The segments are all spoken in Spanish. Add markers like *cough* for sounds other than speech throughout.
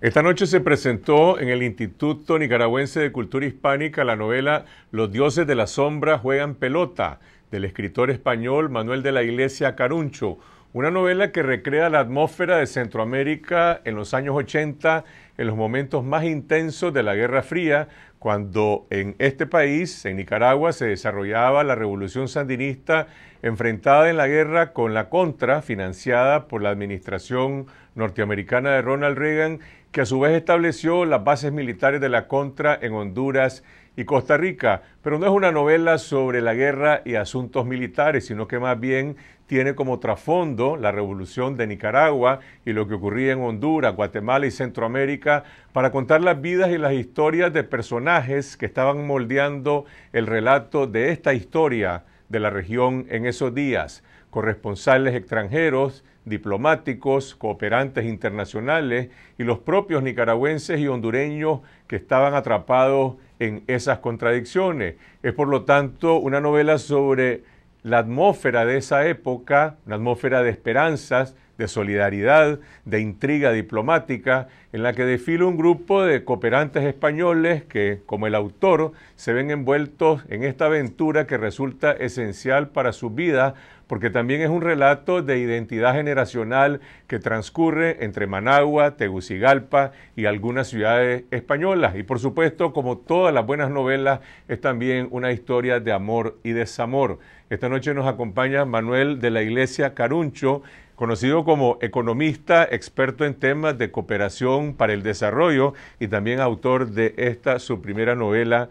Esta noche se presentó en el Instituto Nicaragüense de Cultura Hispánica la novela Los dioses de la sombra juegan pelota del escritor español Manuel de la Iglesia Caruncho, una novela que recrea la atmósfera de Centroamérica en los años 80, en los momentos más intensos de la Guerra Fría, cuando en este país, en Nicaragua, se desarrollaba la revolución sandinista enfrentada en la guerra con la contra, financiada por la administración norteamericana de Ronald Reagan que a su vez estableció las bases militares de la contra en Honduras y Costa Rica, pero no es una novela sobre la guerra y asuntos militares, sino que más bien tiene como trasfondo la revolución de Nicaragua y lo que ocurría en Honduras, Guatemala y Centroamérica para contar las vidas y las historias de personajes que estaban moldeando el relato de esta historia de la región en esos días, corresponsales extranjeros, diplomáticos, cooperantes internacionales y los propios nicaragüenses y hondureños que estaban atrapados en esas contradicciones. Es por lo tanto una novela sobre la atmósfera de esa época, una atmósfera de esperanzas, de solidaridad, de intriga diplomática, en la que desfila un grupo de cooperantes españoles que, como el autor, se ven envueltos en esta aventura que resulta esencial para su vida, porque también es un relato de identidad generacional que transcurre entre Managua, Tegucigalpa y algunas ciudades españolas. Y por supuesto, como todas las buenas novelas, es también una historia de amor y desamor. Esta noche nos acompaña Manuel de la Iglesia Caruncho, conocido como economista, experto en temas de cooperación para el desarrollo y también autor de esta su primera novela,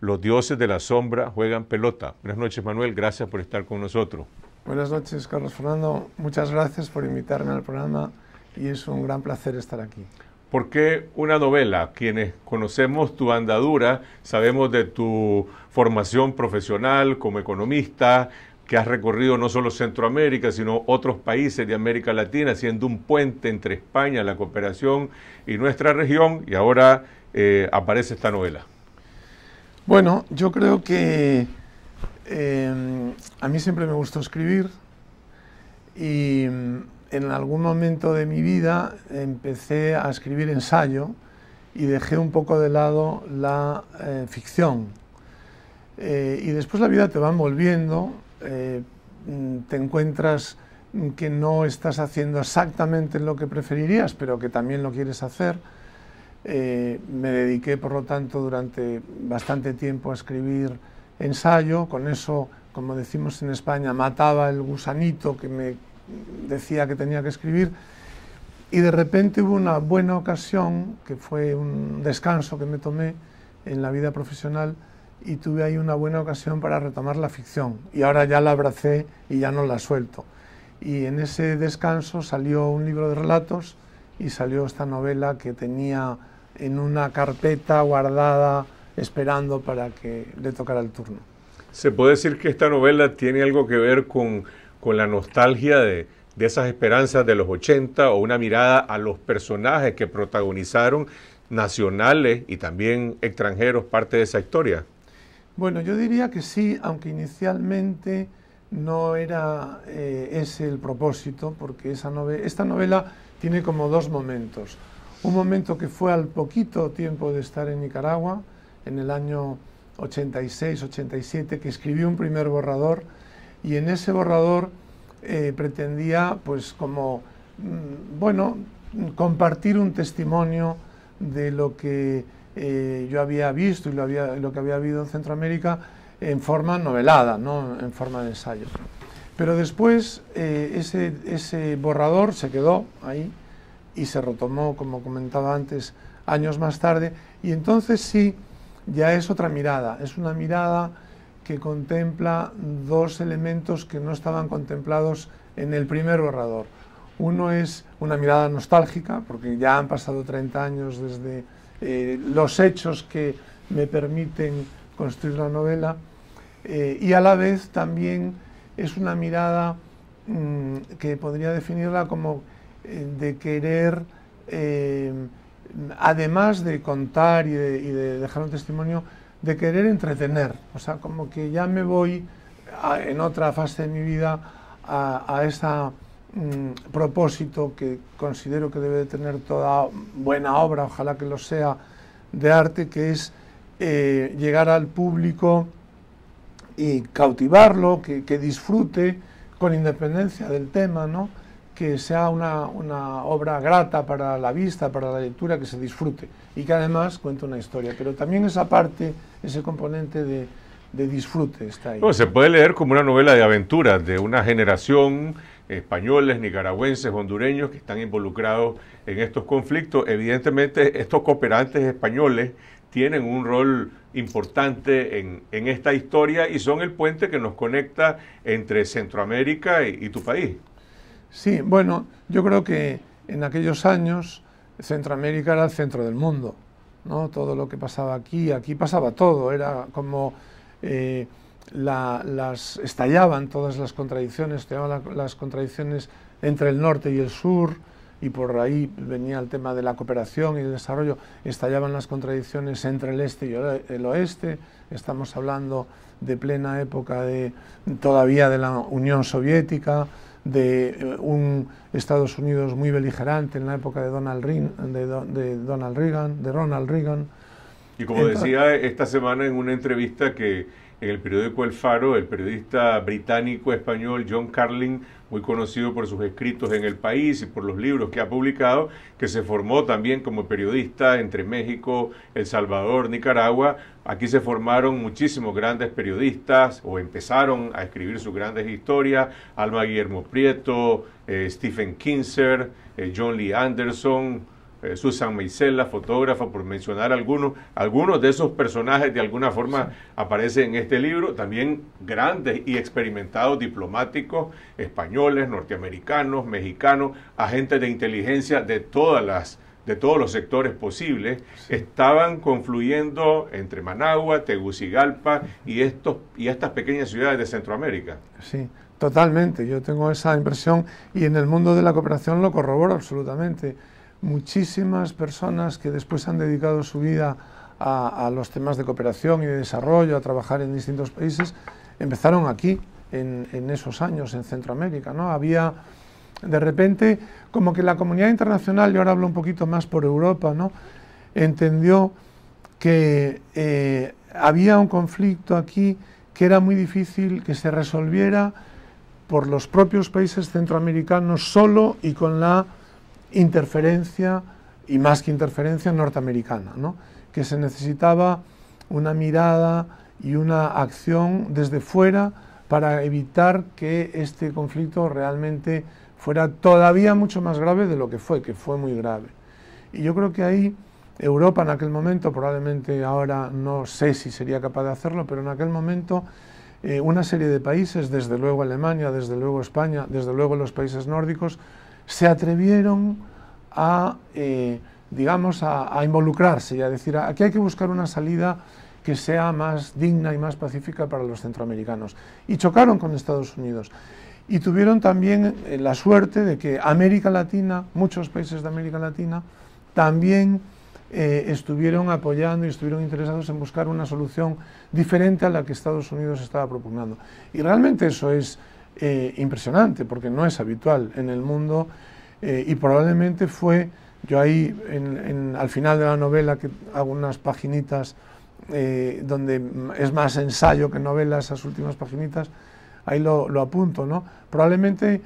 Los dioses de la sombra juegan pelota. Buenas noches, Manuel, gracias por estar con nosotros. Buenas noches, Carlos Fernando. Muchas gracias por invitarme al programa y es un gran placer estar aquí. ¿Por qué una novela? Quienes conocemos tu andadura, sabemos de tu formación profesional como economista, que has recorrido no solo Centroamérica, sino otros países de América Latina, siendo un puente entre España, la cooperación y nuestra región, y ahora eh, aparece esta novela. Bueno, yo creo que eh, a mí siempre me gustó escribir y mm, en algún momento de mi vida empecé a escribir ensayo y dejé un poco de lado la eh, ficción. y después la vida te va envolviendo eh, mm, te encuentras que no estás haciendo exactamente lo que preferirías, pero que también lo quieres hacer. Eh, me dediqué, por lo tanto, durante bastante tiempo a escribir ensayo. Con eso, como decimos en España, mataba el gusanito que me decía que tenía que escribir. Y de repente hubo una buena ocasión, que fue un descanso que me tomé en la vida profesional, y tuve ahí una buena ocasión para retomar la ficción y ahora ya la abracé y ya no la suelto. Y en ese descanso salió un libro de relatos y salió esta novela que tenía en una carpeta guardada esperando para que le tocara el turno. ¿Se puede decir que esta novela tiene algo que ver con, con la nostalgia de, de esas esperanzas de los 80 o una mirada a los personajes que protagonizaron nacionales y también extranjeros parte de esa historia? Bueno, yo diría que sí, aunque inicialmente no era eh, ese el propósito, porque esa esta novela tiene como dos momentos. Un momento que fue al poquito tiempo de estar en Nicaragua, en el año 86-87, que escribí un primer borrador y en ese borrador eh, pretendía, pues como, mm, bueno, compartir un testimonio de lo que eh, yo había visto y lo, lo que había habido en Centroamérica en forma novelada, no en forma de ensayo. Pero después eh, ese, ese, borrador se quedó ahí y se retomó, como comentaba antes, años más tarde. Y entonces sí, ya es otra mirada, es una mirada que contempla dos elementos que no estaban contemplados en el primer borrador. Uno es una mirada nostálgica, porque ya han pasado 30 años desde eh, los hechos que me permiten construir la novela eh, y a la vez también es una mirada mm, que podría definirla como eh, de querer, además de contar y de, dejar un testimonio, de querer entretener, o sea, como que ya me voy ah, en otra fase de mi vida a esa Mm, propósito que considero que debe de tener toda buena obra, ojalá que lo sea, de arte, que es eh, llegar al público y cautivarlo, que, que, disfrute con independencia del tema, ¿no? que sea una, una, obra grata para la vista, para la lectura, que se disfrute y que además cuente una historia. Pero también esa parte, ese componente de, de disfrute está ahí. Pues se puede leer como una novela de aventuras de una generación españoles, nicaragüenses, hondureños que están involucrados en estos conflictos. Evidentemente, estos cooperantes españoles tienen un rol importante en, esta historia y son el puente que nos conecta entre Centroamérica y, tu país. Sí, bueno, yo creo que en aquellos años Centroamérica era el centro del mundo, ¿no? Todo lo que pasaba aquí, aquí pasaba todo, era como... Eh, las, estallaban todas las contradicciones, estallaban las contradicciones entre el norte y el sur, y por ahí venía el tema de la cooperación y el desarrollo, estallaban las contradicciones entre el este y el oeste, estamos hablando de plena época de, todavía de la Unión Soviética, de eh, un Estados Unidos muy beligerante en la época de Donald, de, Donald Reagan, de Ronald Reagan. Y como decía esta semana en una entrevista que en el periódico El Faro, el periodista británico español John Carlin, muy conocido por sus escritos en el país y por los libros que ha publicado, que se formó también como periodista entre México, El Salvador, Nicaragua. Aquí se formaron muchísimos grandes periodistas o empezaron a escribir sus grandes historias, Alma Guillermo Prieto, eh, Stephen Kinzer, eh, John Lee Anderson, eh, Susan Meisela, fotógrafa, por mencionar algunos, algunos de esos personajes de alguna forma aparecen en este libro, también grandes y experimentados diplomáticos españoles, norteamericanos, mexicanos, agentes de inteligencia de todas las de todos los sectores posibles, estaban confluyendo entre Managua, Tegucigalpa y, estos, y estas pequeñas ciudades de Centroamérica. Sí, totalmente, yo tengo esa impresión y en el mundo de la cooperación lo corroboro absolutamente muchísimas personas que después han dedicado su vida a, los temas de cooperación y de desarrollo, a trabajar en distintos países, empezaron aquí en, esos años, en Centroamérica. ¿no? Había, de repente, como que la comunidad internacional, yo ahora hablo un poquito más por Europa, ¿no? entendió que eh, había un conflicto aquí que era muy difícil que se resolviera por los propios países centroamericanos solo y con la interferencia, y más que interferencia, norteamericana, que se necesitaba una mirada y una acción desde fuera para evitar que este conflicto realmente fuera todavía mucho más grave de lo que fue, que fue muy grave. Y yo creo que ahí Europa en aquel momento, probablemente ahora no sé si sería capaz de hacerlo, pero en aquel momento eh, una serie de países, desde luego Alemania, desde luego España, desde luego los países nórdicos, se atrevieron a, eh, digamos, a, involucrarse y a decir, ah, aquí hay que buscar una salida que sea más digna y más pacífica para los centroamericanos. Y chocaron con Estados Unidos. Y tuvieron también eh, la suerte de que América Latina, muchos países de América Latina, también eh, estuvieron apoyando y estuvieron interesados en buscar una solución diferente a la que Estados Unidos estaba propugnando. Y realmente eso es eh, impresionante, porque no es habitual en el mundo eh, y probablemente fue, yo ahí en, al final de la novela que hago unas paginitas eh, donde es más ensayo que novela, esas últimas paginitas, ahí lo, apunto, ¿no? Probablemente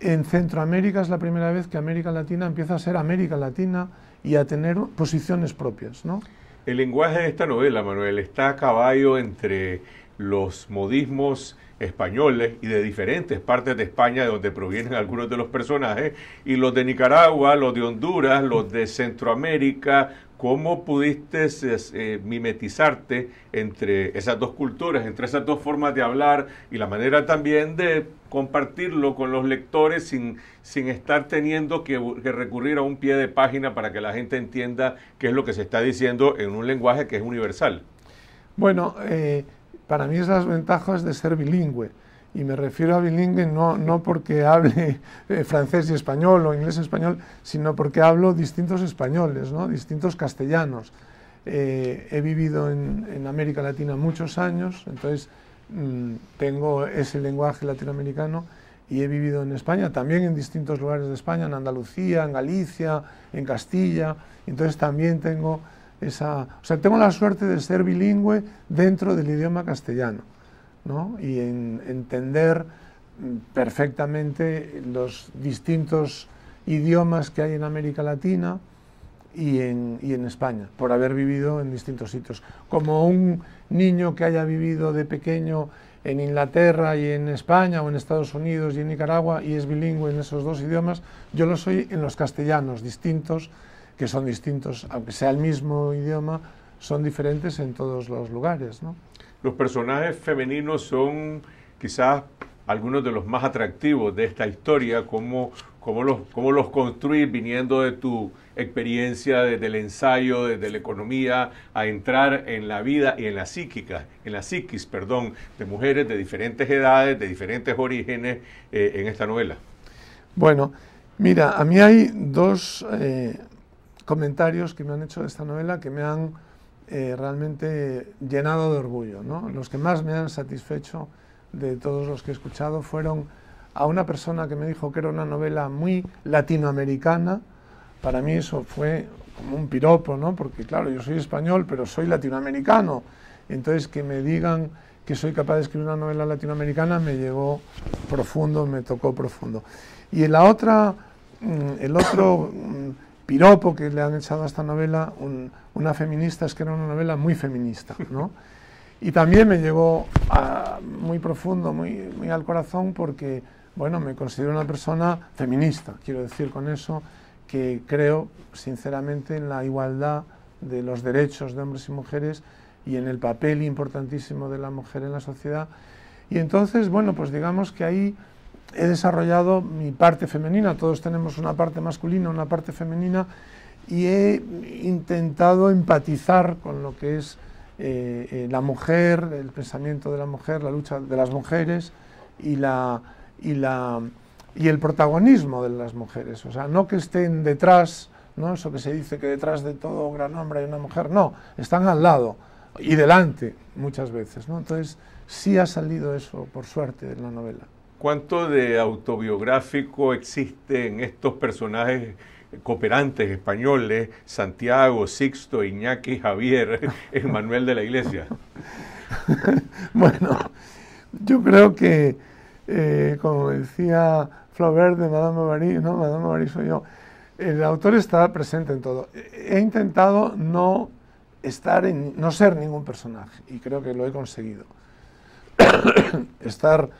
en Centroamérica es la primera vez que América Latina empieza a ser América Latina y a tener posiciones propias, ¿no? El lenguaje de esta novela, Manuel, está a caballo entre los modismos españoles y de diferentes partes de España de donde provienen algunos de los personajes, y los de Nicaragua, los de Honduras, los de Centroamérica. ¿Cómo pudiste eh, mimetizarte entre esas dos culturas, entre esas dos formas de hablar y la manera también de compartirlo con los lectores sin, sin estar teniendo que, recurrir a un pie de página para que la gente entienda qué es lo que se está diciendo en un lenguaje que es universal? Bueno, eh, para mí es las ventajas de ser bilingüe. Y me refiero a bilingüe no, no porque hable eh, francés y español o inglés y español, sino porque hablo distintos españoles, ¿no? distintos castellanos. Eh, he vivido en, América Latina muchos años, entonces mm, tengo ese lenguaje latinoamericano y he vivido en España, también en distintos lugares de España, en Andalucía, en Galicia, en Castilla, entonces también tengo o sea, tengo la suerte de ser bilingüe dentro del idioma castellano, Y en entender mm, perfectamente los distintos idiomas que hay en América Latina y en, y en España, por haber vivido en distintos sitios. Como un niño que haya vivido de pequeño en Inglaterra y en España o en Estados Unidos y en Nicaragua y es bilingüe en esos dos idiomas, yo lo soy en los castellanos distintos que son distintos, aunque sea el mismo idioma, son diferentes en todos los lugares. Los personajes femeninos son quizás algunos de los más atractivos de esta historia, cómo, como los, cómo los construir viniendo de tu experiencia, desde el ensayo, desde la economía, a entrar en la vida y en la psíquica, en la psiquis, perdón, de mujeres de diferentes edades, de diferentes orígenes eh, en esta novela. Bueno, mira, a mí hay dos eh, comentarios que me han hecho de esta novela que me han eh, realmente llenado de orgullo. ¿no? Los que más me han satisfecho de todos los que he escuchado fueron a una persona que me dijo que era una novela muy latinoamericana. Para mí eso fue como un piropo, ¿no? porque claro, yo soy español, pero soy latinoamericano. Entonces que me digan que soy capaz de escribir una novela latinoamericana me llegó profundo, me tocó profundo. Y en la otra, mm, el otro mm, piropo que le han echado a esta novela una feminista, es que era una novela muy feminista, ¿no? Y también me llegó muy profundo, muy, muy al corazón, porque, bueno, me considero una persona feminista, quiero decir con eso, que creo sinceramente en la igualdad de los derechos de hombres y mujeres y en el papel importantísimo de la mujer en la sociedad. Y entonces, bueno, pues digamos que ahí he desarrollado mi parte femenina, todos tenemos una parte masculina, una parte femenina, y he intentado empatizar con lo que es eh, eh, la mujer, el pensamiento de la mujer, la lucha de las mujeres y, la, y, el protagonismo de las mujeres. O sea, no que estén detrás, ¿no? eso que se dice que detrás de todo gran hombre hay una mujer, no, están al lado y delante muchas veces. Entonces, sí ha salido eso, por suerte, en la novela. ¿Cuánto de autobiográfico existe en estos personajes cooperantes españoles, Santiago, Sixto, Iñaki, Javier, *laughs* Manuel de la Iglesia? *laughs* bueno, yo creo que, eh, como decía Flaubert de Madame Marie, no, Madame Marie soy yo, el autor está presente en todo. He intentado no estar en, no ser ningún personaje y creo que lo he conseguido. *coughs* estar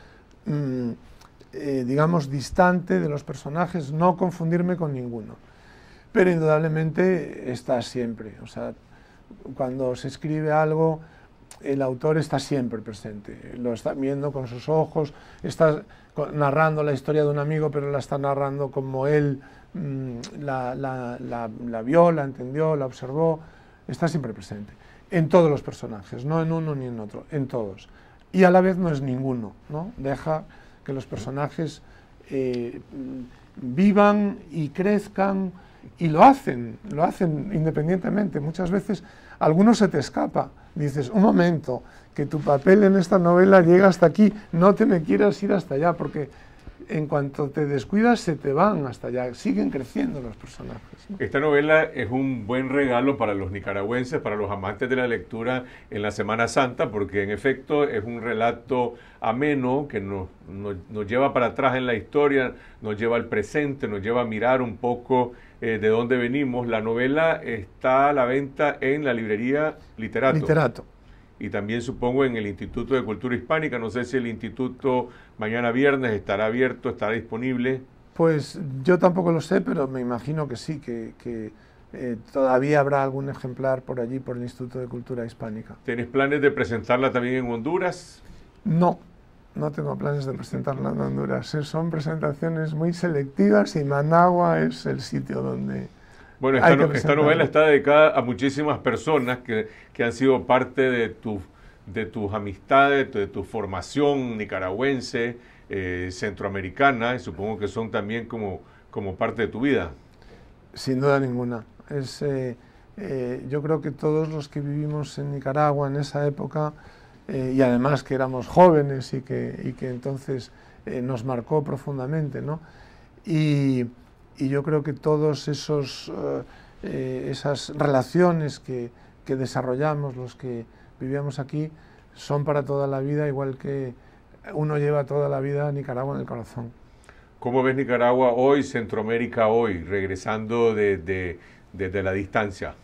Mm, eh, digamos, distante de los personajes, no confundirme con ninguno. Pero indudablemente está siempre, o sea, cuando se escribe algo, el autor está siempre presente, lo está viendo con sus ojos, está narrando la historia de un amigo, pero la está narrando como él mm, la, vio, la entendió, la observó, está siempre presente, en todos los personajes, no en uno ni en otro, en todos y a la vez no es ninguno, ¿no? Deja que los personajes eh, vivan y crezcan y lo hacen, lo hacen independientemente. Muchas veces alguno se te escapa, dices, un momento, que tu papel en esta novela llega hasta aquí, no te me quieras ir hasta allá, porque en cuanto te descuidas se te van hasta allá, siguen creciendo los personajes. Esta novela es un buen regalo para los nicaragüenses, para los amantes de la lectura en la Semana Santa, porque en efecto es un relato ameno que nos, nos, lleva para atrás en la historia, nos lleva al presente, nos lleva a mirar un poco eh, de dónde venimos. La novela está a la venta en la librería Literato. Literato y también supongo en el Instituto de Cultura Hispánica. No sé si el instituto mañana viernes estará abierto, estará disponible. Pues yo tampoco lo sé, pero me imagino que sí, que, eh, todavía habrá algún ejemplar por allí, por el Instituto de Cultura Hispánica. ¿Tienes planes de presentarla también en Honduras? No, no tengo planes de presentarla en Honduras. Son presentaciones muy selectivas y Managua es el sitio donde... Bueno, esta, novela está dedicada a muchísimas personas que, que, han sido parte de, tu, de tus amistades, de tu formación nicaragüense, eh, centroamericana, y supongo que son también como, como parte de tu vida. Sin duda ninguna. Es, eh, eh, yo creo que todos los que vivimos en Nicaragua en esa época, y además que éramos jóvenes y que, y que entonces nos marcó profundamente, ¿no? Y, y yo creo que todas eh, eh, esas relaciones que, desarrollamos, los que vivíamos aquí, son para toda la vida, igual que uno lleva toda la vida Nicaragua en el corazón. ¿Cómo ves Nicaragua hoy, Centroamérica hoy, regresando desde la distancia?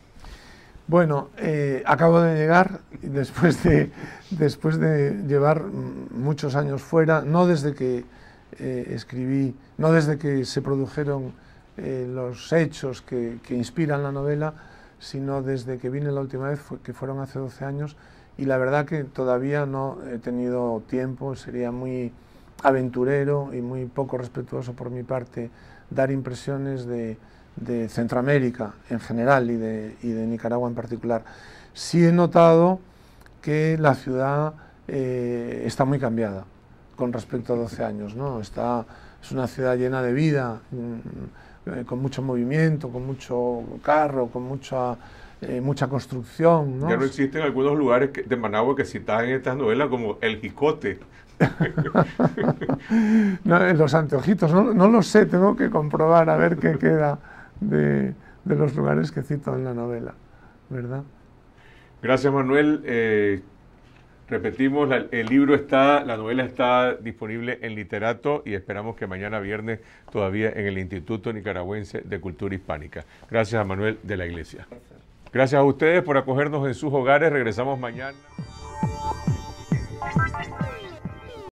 Bueno, eh, acabo de llegar después de, después de llevar muchos años fuera, no desde que eh, escribí, no desde que se produjeron eh, los hechos que, inspiran la novela, sino desde que vine la última vez, que fueron hace 12 años, y la verdad que todavía no he tenido tiempo, sería muy aventurero y muy poco respetuoso por mi parte dar impresiones de, Centroamérica en general y de, Nicaragua en particular. Sí he notado que la ciudad eh, está muy cambiada con respecto a 12 años. ¿no? Está, es una ciudad llena de vida, mm, eh, con mucho movimiento, con mucho carro, con mucha... Eh, mucha construcción. ¿no? Ya no existen algunos lugares de Managua que citan en estas novelas como el Jicote. *laughs* Eh, los anteojitos, no, lo sé, tengo que comprobar a ver qué queda de, de los lugares que cito en la novela, ¿verdad? Gracias Manuel. Repetimos, el libro está, la novela está disponible en literato y esperamos que mañana viernes todavía en el Instituto Nicaragüense de Cultura Hispánica. Gracias a Manuel de la Iglesia. Gracias a ustedes por acogernos en sus hogares. Regresamos mañana.